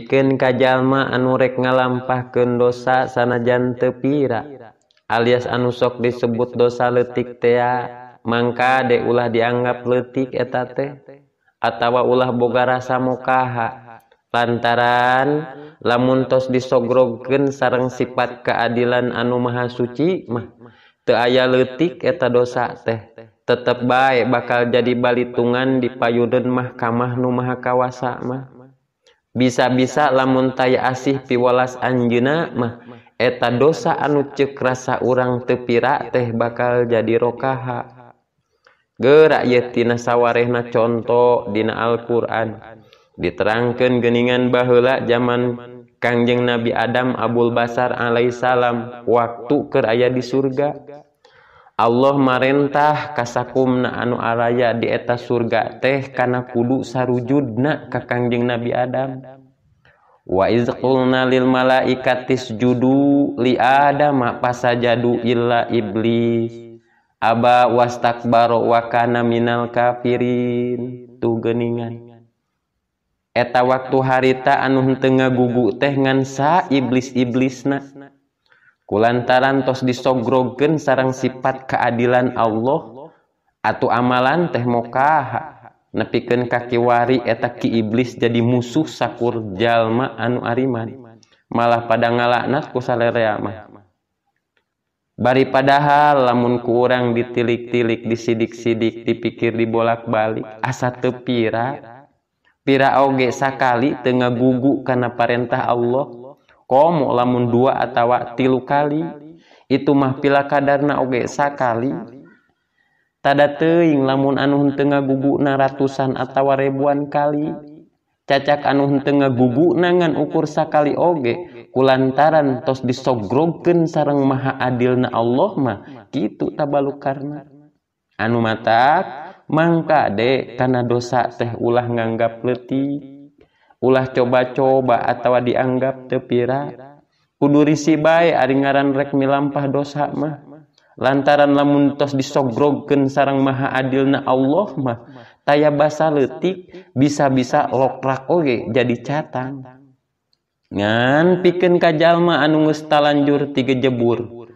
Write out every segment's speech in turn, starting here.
sini Kajlma anurerek ngalamah ke dosa sanajante pira alias anusok disebut dosa lettik teaa Mangka de Ulah dianggap lettik eta atau ulah boga rasa mukaha lantaran lamunos disoggrogen sarang sifat keadilan anu maha sucimah teaya letik eta dosa teh tetep baik bakal jadi baungan di payuden mahka mahnu makawasamah bisa-bisa la muntaya asih piwalas anjnak mah eta dosa anu cek rasa orangrang tepirak teh bakal jadi rokaha gerakyattina sawawaehna contohdina Alquran diterangkan geningan bahlak zaman kangjeng Nabi Adam Abul Basar Alaihissalam waktu keraya di surga. Allah Marintah kasapum na Anu Araya di eta surga teh karena kudu sarujudnak kakangjing Nabi Adam wail malaikas judu liadamak jadu Iilla iblis aba wastakbaro wakana Minal kafirin tuhing eta waktu harita anum Ten gugu tehngansa iblis-iblis na bulanlan Tarantos dis sogrogen sarang sifat keadilan Allah atau amalan tehmomukaha nepiken kaki wari etaki iblis jadi musuh sakur Jalma an Arimani malah pada ngala nasku bari padahal lamun kurang ditilik-tilik di sidik-sidik dipikir di bolak-balik asa tepirapiraauge Sakali tengah gugu Kenapaintah Allah ke lamun 2 atauwak tilu kali itu mah pila kadardarna oge sakalitada teing lamun anun Ten bubuk na ratusan atautawa ribuan kali cacak anun Ten bubuk nangan ukur sakali oge kulantaran tos disok grogen sarang ma adilna Allah mah gitu tabballukar anu mata Maka dek karena dosa teh ulah nganggap letih lah coba-coba atau dianggap tepira kudu Riisiba arearan rekmi lampah dosamah lantaran lamuntos disokbroken sarang ma Adilna Allah mah taya bas lettik bisa-bisa lolak Oke jadi cata ngan piken kajjallma anuustalanjur tiga jebur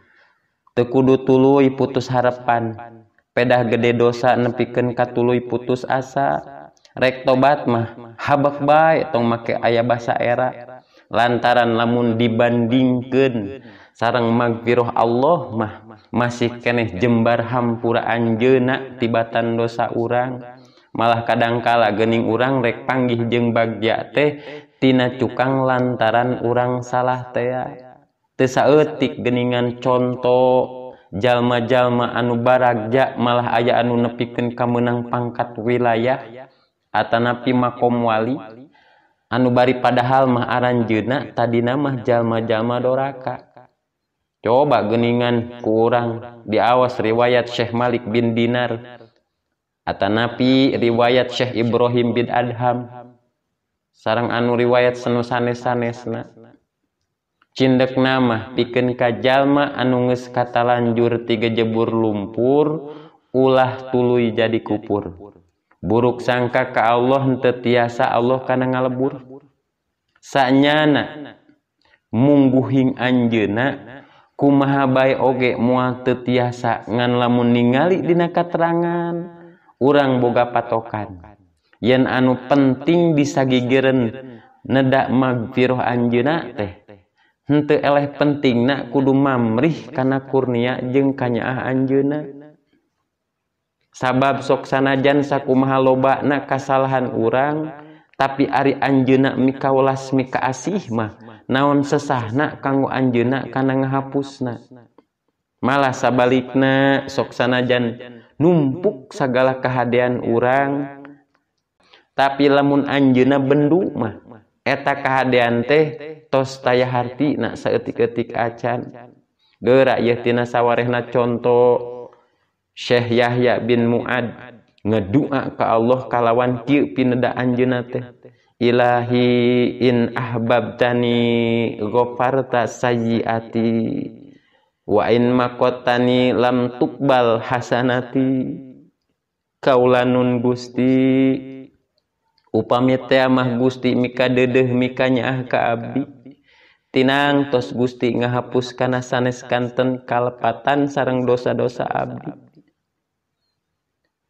tekudu tuului putusharapan pedah gede dosa ne piken katului putus asa rek tobat mah habba tong make aya bahasa era lantaran lamun dibandingken sarang maghiroh Allah mah masih keeh jembarhampuraan jenak Tibetan dosa urang malah kadangkala geing urang rek panggih jeng bagja tehtinana cukang lantaran urang salah teatesaetik genningan contoh jalma-jallma anubarajak malah ayah anu nepiken Kam menang pangkat wilayah Atanapi makomwali anubari padahal maaran jenak tadi nama jalmajama Doaka coba geningan kurang diawas riwayat Syekh Malik bin Dinar Atanabi riwayat Syekh Ibrahim bin Adham seorang anu riwayat senuusanes sanescindek nama pikenkah Jalma anuis katalanjur tiga jebur lumpur ulah tulu jadi kupur bu buruk sangka ke Allah ntiasa Allah karena nga lebursnya muguing Anjena kumahaba oge muasa nganlamun ningali dinka terangan orang boga patokan yen anu penting disaigern nedak magfiroh Anjena teh elleh penting na kudu mamih karena kurnia jeng kanya Anjena sabab soksana Jan saku malobak na kasalahan urang tapi Ari Anjunnak mika lasmi ke asih mah naon sesahnak kanggo anjunnak karena ngahapus na malah sabalik na soksana Jan numpuk segala kehaan urang tapi lamun Anjuna bendu mah eta kehaan teh tostayahatinak setik-ketik acan gerak yatina sawwarehna contoh Syeyah ya bin muaad edunga Ka Allah kalawan ji pinnedaanjunnate Ilahiin ahbabi gofarta sajiati wa makoani lamtukbal Hasanati kaulanun guststi upaamieamah guststi mika de dehmikanya kai tinang tos Gusti ngahapuskan sanes kanten kalepatan sareng dosa-dosa Ab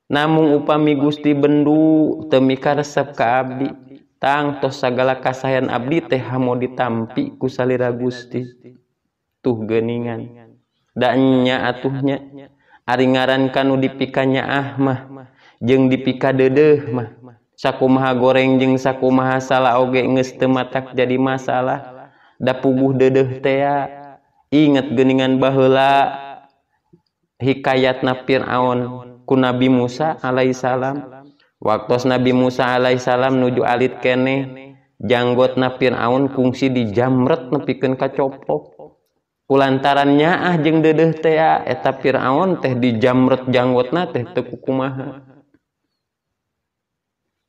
Namung upami Gusti bendu temika resep kaabi tang toh sagala kasayyan Abdi teh mau ditampmpiku Salira Gusti tuh geingan dannya atuhnya ariaran kanu dipikanya Ahmah jeng dipika dedemah saku maha goreng jeng sakku ma salah oge ngestemata tak jadi masalah dap buh dedetea ingat genningan bahla hikayat napir aon Nabi Musa Alaihissalam waktuos Nabi Musa Alaihissalam nuju Aliit Keneh janggot napir aun fungsi di jamret nepiken ka copok ulantarannya ahjeng dede eta Firaun teh di jamret janggot na teh tekuma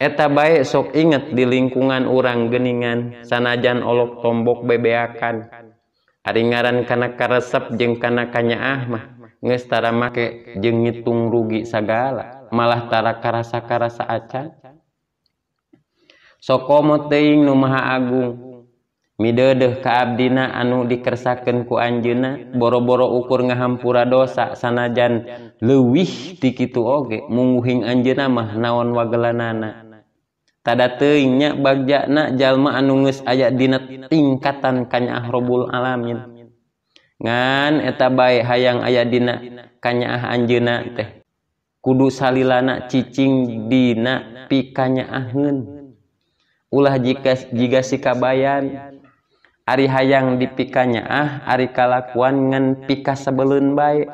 eta baik sok inget di lingkungan urang genningan sanajan olok tombmbok bebeakan ariaran kan ke resep jeng kankannya Ahmah tara make je ngitung rugi sagala malah tarakara sakara saat caca soko moting maha Agung mid kaabdina anu dikersakenku Anjena boro-boro ukur ngahampura dosa sanajan luwihtikitu Oke muguing Anjena mahnawanwaglan natada teingnya bag Jalma anus ayadina tingkatan ka ahrobul alamin tak Ng eta baik hayang aya dina kanyaan jena teh kudu salila lana cicingdina pikanya ahgen Ulah jika kaan Ari hayang diikanya ah arikalakuan ngan pikabel baik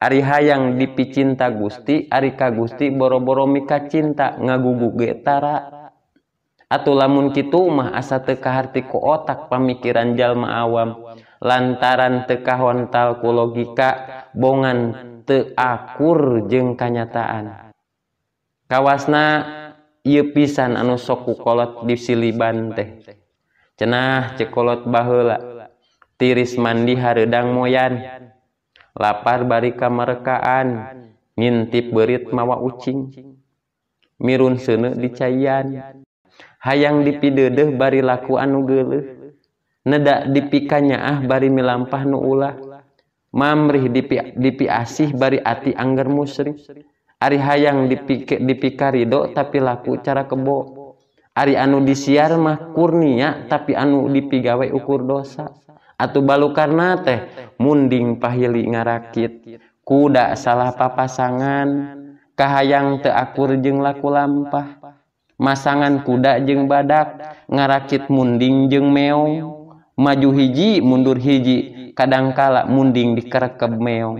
Arihaang dipicinta Gusti A ka Gusti borro-boro mika cinta ngagugugetara At lamun Ki mah asa teka hartiku otak pemikiran jalma awam. Kh lantaran teka hontalkulogika bonngan teakur je kanyataan kawawasna ye pisan anu soku kolot dipsiliban teh cenah cekolot bah tiris mandi hadang moyan lapar bari kamerdekaan ngintip berit mawa ucing mirun sene dicayan hayang diideide deh bari laku anu geuh dak dipikanya ah Bar mi lampah nulah mamri dippiaih bari ati Angger musyri Ari hayang dip dipikaho tapi laku cara kebo Ari Anu diiar mah Kurni ya tapi anu dipigawai ukur dosa atau balu karena teh munding pahili ngarakit kuda salah papa pasangankah hayang teakur jeng laku lampah masangan kuda jeng badak ngarakit munding jeng me maju hiji mundur hiji kadangkala munding di dikerekeb meong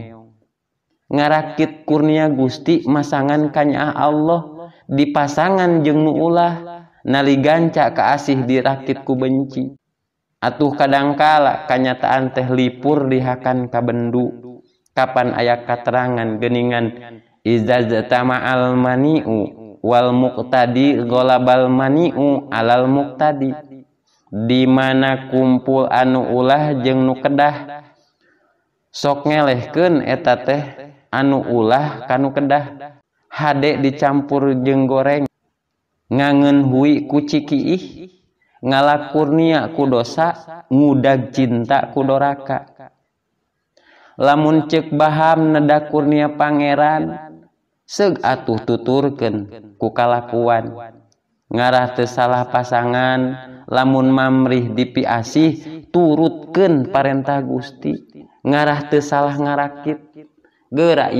ngarakit kurnia Gusti masangan kanya Allah di pasangan jeng ulah, nali ganca keasih dirakit ku benci atuh kadangkala kanyataan teh lipur dihakan kabendu kapan ayat keterangan geningan izazata ma'al mani'u wal muqtadi golabal mani'u alal muqtadi Dimana kumpul anu ulah jengnu kedah sok ngelehken eteta anu ulah kanu kedah hadek dicampur jeng goreng ngaenhui kuci kiih ngalah kurnia kudosak mudah cinta kudoraaka Lamun cek Baham nedakurnia Pangeran seguh tuturken kukalakuan. ngarah tersalah pasangan lamun mamih dipiaih turutken parenta guststi ngarah ter salahlah ngarakit gerak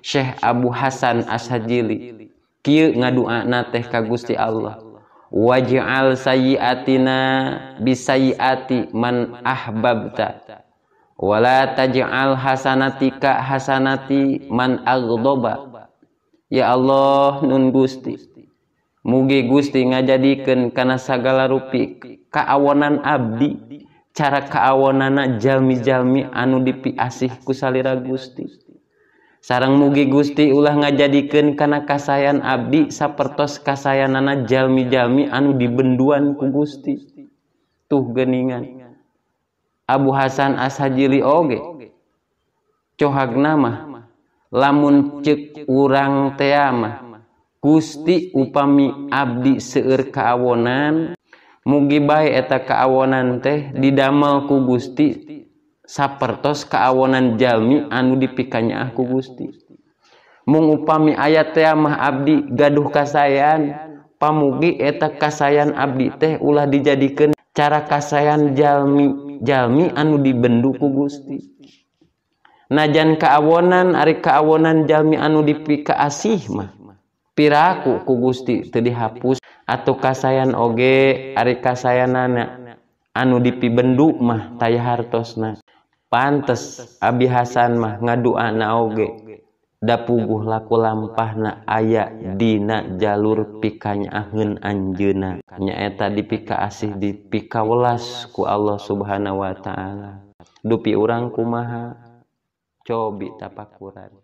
Syekh Abu Hasan asajili Ky ngadu anak teh ka Gusti Allah wajib al saytina bisaati man ahbabwala tajam al Hasanati Ka Hasanati man aldoba Ya Allah nun guststi Muge Gusti nga jadikan karena segala rui kaawanan Abdi cara kawonnanjalmi Jami anu dipiaihku Salira Gusti sarang Mugi Gusti ulah nga jadikan karena kasayyan Abdi sapertos kasayan anakjalmi Jami anu di benduanku Gusti tuh gening Abu Hasan as Haajri Oge cohamah lamun cek urang temamah Gusti upami Abdi seueur kaawnan mugi baik eta keawanan teh didamelku guststi sapertos keawnan Jami anu diikakannyanya aku guststi mengupami ayatnyamah Abdi gaduh kassayyan pamugi etak kasayyan Abdi teh ulah dijadikan cara kasayyanjalmi Jami anu dibenduku Gusti najan keawnan Ari kaawnan Jami anu dippiika asih mah piraku ku Gusti tadi di hapus atau kasayyan OG Ari ka na anak anu dipi Benduk mah tay hartos nah pantes Abi Hasan mah ngadu anak OG da puguh laku lampah na aya Dinak jalur piknya angen anjena kayaknyaeta dipika asih dipikalasku Allah subhanahuwa ta'ala dupi orangrangku maha coba tapak kurangnya